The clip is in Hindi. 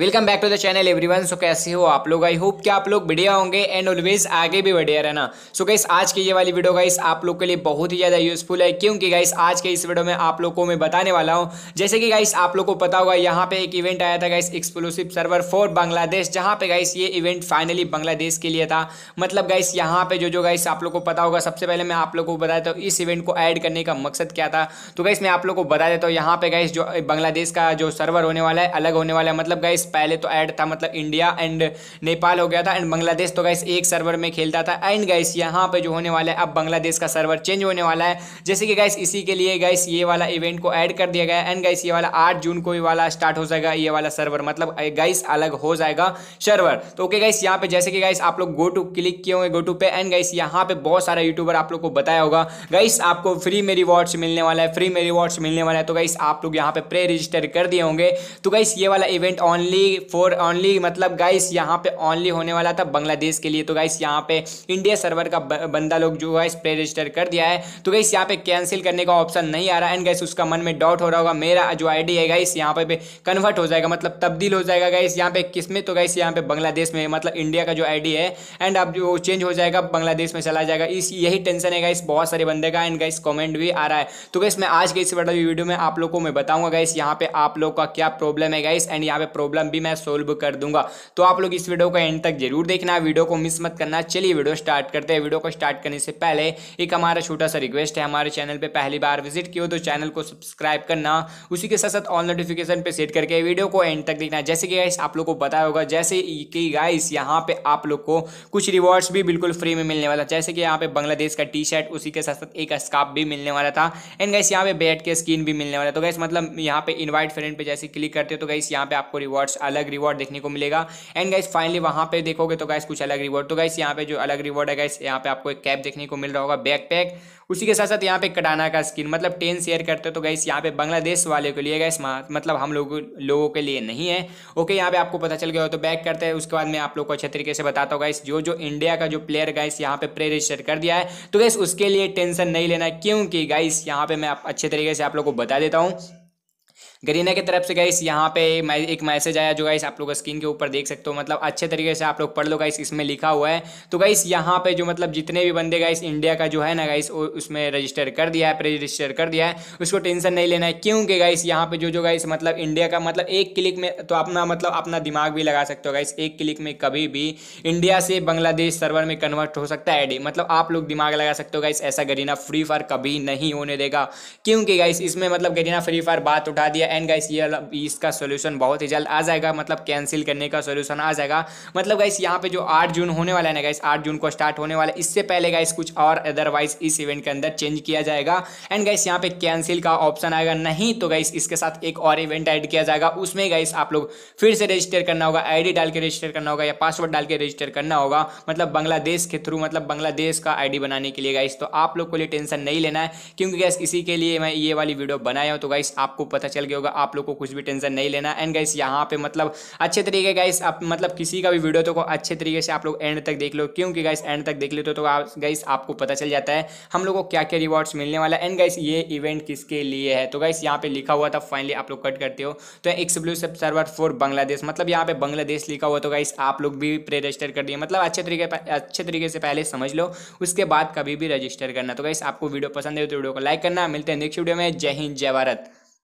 welcome back to the channel everyone so कैसे हो आप लोग आई होप कि आप लोग बढ़िया होंगे एंड ऑलवेज आगे भी बढ़िया रहना सो so गाइस आज की ये वाली वीडियो गाइस आप लोग के लिए बहुत ही ज़्यादा यूजफुल है क्योंकि गाइस आज के इस वीडियो में आप लोग को मैं बताने वाला हूँ जैसे कि गाइस आप लोग को पता होगा यहाँ पे एक इवेंट आया था guys exclusive server for Bangladesh जहाँ पे गाइस ये इवेंट फाइनली बांग्लादेश के लिए था मतलब गाइस यहाँ पे जो जो गाइस आप लोग को पता होगा सबसे पहले मैं आप लोग को बता देता हूँ इस इवेंट को ऐड करने का मकसद क्या था तो गाइस मैं आप लोग को बता देता हूँ यहाँ पे गाइस जो बांग्लादेश का जो सर्वर होने वाला है अलग होने वाला है मतलब गाइस पहले तो ऐड था मतलब इंडिया एंड नेपाल हो गया था एंड बांग्लादेश तो गाइस एक सर्वर में खेलता था एंड गाइस यहाँ पे जो होने वाला है अब बांग्लादेश का सर्वर चेंज होने वाला है जैसे कि गाइस इसी के लिए गाइस ये वाला इवेंट को ऐड कर दिया गया एंड गाइस ये वाला आठ जून को ये वाला स्टार्ट हो जाएगा ये वाला सर्वर मतलब गाइस अलग हो जाएगा सर्वर तो ओके गाइस यहाँ पे जैसे कि गाइस आप लोग गो टू क्लिक किए होंगे गो टू पे एंड गाइस यहाँ पे बहुत सारा यूट्यूबर आप लोग को बताया होगा गाइस आपको फ्री में रिवॉर्ड्स मिलने वाला है फ्री में रिवॉर्ड्स मिलने वाला है तो गाइस आप लोग यहाँ पे प्रे रजिस्टर कर दिए होंगे तो गाइस ये वाला event online only for only मतलब गाइस यहाँ पे ओनली होने वाला था बांग्लादेश के लिए तो गाइस यहाँ पे इंडिया सर्वर का बंदा लोग जो गाइस प्रे रजिस्टर कर दिया है तो गाइस यहाँ पे कैंसिल करने का ऑप्शन नहीं आ रहा एंड गाइस उसका मन में डाउट हो रहा होगा मेरा जो आईडी है गाइस यहाँ पे कन्वर्ट हो जाएगा मतलब तब्दील हो जाएगा गाइस यहाँ पे किस में तो गाइस यहाँ पे बांग्लादेश में मतलब इंडिया का जो आईडी है एंड अब जो चेंज हो जाएगा बांग्लादेश में चला जाएगा इस यही टेंशन है गाइस बहुत सारे बंदे का एंड गाइस कॉमेंट भी आ रहा है तो गाइस मैं आज के इस वीडियो में आप लोग को मैं बताऊंगा गाइस यहाँ पे आप लोग का क्या प्रॉब्लम है गाइस एंड यहाँ पे प्रॉब्लम प्रॉब्लम भी मैं सोल्व कर दूंगा तो आप लोग इस वीडियो को एंड तक जरूर देखना वीडियो को मिस मत करना चलिए वीडियो स्टार्ट करते हैं वीडियो को स्टार्ट करने से पहले एक हमारा छोटा सा रिक्वेस्ट है हमारे चैनल पर पहली बार विजिट किया तो चैनल को सब्सक्राइब करना उसी के साथ साथ ऑल नोटिफिकेशन पर सेट करके वीडियो को एंड तक देखना जैसे कि गाइस आप लोग को बताया होगा जैसे कि गाइस यहाँ पे आप लोग को कुछ रिवॉर्ड्स भी बिल्कुल फ्री में मिलने वाला जैसे कि यहाँ पे बांग्लादेश का टी शर्ट उसी के साथ साथ एक स्कार्फ भी मिलने वाला था एंड गाइस यहाँ पे बैट के स्किन भी मिलने वाला तो गाइस मतलब यहाँ पे इनवाइट फ्रेंड पे जैसे क्लिक करते हो तो गाइस यहाँ पे आपको रिवॉर्ड रिवॉर्ड्स अलग रिवॉर्ड देखने को मिलेगा एंड गाइस फाइनली वहां पे देखोगे तो गाइस कुछ अलग रिवॉर्ड तो गाइस यहाँ पे जो अलग रिवॉर्ड है गाइस यहाँ पे आपको एक कैप देखने को मिल रहा होगा बैक पैक उसी के साथ साथ यहाँ पे कटाना का स्किन मतलब टेन शेयर करते हो तो गाइस यहाँ पे बांग्लादेश वाले के लिए गाइस मतलब हम लोग लोगों के लिए नहीं है ओके यहाँ पे आपको पता चल गया हो तो बैक करते हैं उसके बाद मैं आप लोग को अच्छे तरीके से बताता हूँ गाइस जो जो इंडिया का जो प्लेयर गाइस यहाँ पे प्रे रजिस्टर कर दिया है तो गाइस उसके लिए टेंशन नहीं लेना क्योंकि गाइस यहाँ पे मैं अच्छे तरीके से आप लोग को बता देता हूँ गरीना की तरफ से गाइस यहाँ पे एक मैसेज आया जो गाइस आप लोग स्क्रीन के ऊपर देख सकते हो मतलब अच्छे तरीके से आप लोग पढ़ लो गाइस इसमें लिखा हुआ है तो गाइस यहाँ पे जो मतलब जितने भी बंदे गाइस इंडिया का जो है ना गाइस उसमें रजिस्टर कर दिया है प्रे रजिस्टर कर दिया है उसको टेंशन नहीं लेना है क्योंकि गाइस यहाँ पे जो जो गाइस मतलब इंडिया का मतलब एक क्लिक में तो अपना मतलब अपना दिमाग भी लगा सकते हो गाइस एक क्लिक में कभी भी इंडिया से बांग्लादेश सर्वर में कन्वर्ट हो सकता है एडी मतलब आप लोग दिमाग लगा सकते हो गाइस ऐसा गरीना फ्री फायर कभी नहीं होने देगा क्योंकि गाइस इसमें मतलब गरीना फ्री फायर बात उठा दिया एंड गाइस ये इसका सोल्यूशन बहुत ही जल्द आ जाएगा मतलब कैंसिल करने का सोल्यूशन आ जाएगा मतलब गाइस यहाँ पे जो आठ जून होने वाला है ना गाइस आठ जून को स्टार्ट होने वाला है इससे पहले गाइस कुछ और अदरवाइज इस इवेंट के अंदर चेंज किया जाएगा एंड गाइस यहाँ पे कैंसिल का ऑप्शन आएगा नहीं तो गाइस इसके साथ एक और इवेंट ऐड किया जाएगा उसमें गाइस आप लोग फिर से रजिस्टर करना होगा आईडी डाल के रजिस्टर करना होगा या पासवर्ड डाल के रजिस्टर करना होगा मतलब बांग्लादेश के थ्रू मतलब बांग्लादेश का आईडी बनाने के लिए गाइस तो आप लोग को लिए टेंशन नहीं लेना है क्योंकि गैस इसी के लिए मैं ये वाली वीडियो बनाया हूँ तो गाइस आपको पता चल गया होगा आप लोग को कुछ भी टेंशन नहीं लेना एंड गाइस यहाँ पे मतलब अच्छे तरीके गाइस आप मतलब किसी का भी वीडियो तो को अच्छे तरीके से आप लोग एंड तक देख लो क्योंकि गाइस एंड तक देख लेते तो, तो आप गाइस आपको पता चल जाता है हम लोग को क्या क्या रिवॉर्ड्स मिलने वाला एंड गाइस ये इवेंट किसके लिए है तो गाइस यहाँ पे लिखा हुआ था फाइनली आप लोग कट करते हो तो एक्सब्लू सब सर्वर फॉर बांग्लादेश मतलब यहाँ पे बांग्लादेश लिखा हुआ तो गाइस आप लोग भी प्रे रजिस्टर कर दिए मतलब अच्छे तरीके अच्छे तरीके से पहले समझ लो उसके बाद कभी भी रजिस्टर करना तो गाइस आपको वीडियो पसंद है तो वीडियो को लाइक करना मिलते हैं नेक्स्ट वीडियो में जय हिंद जय भारत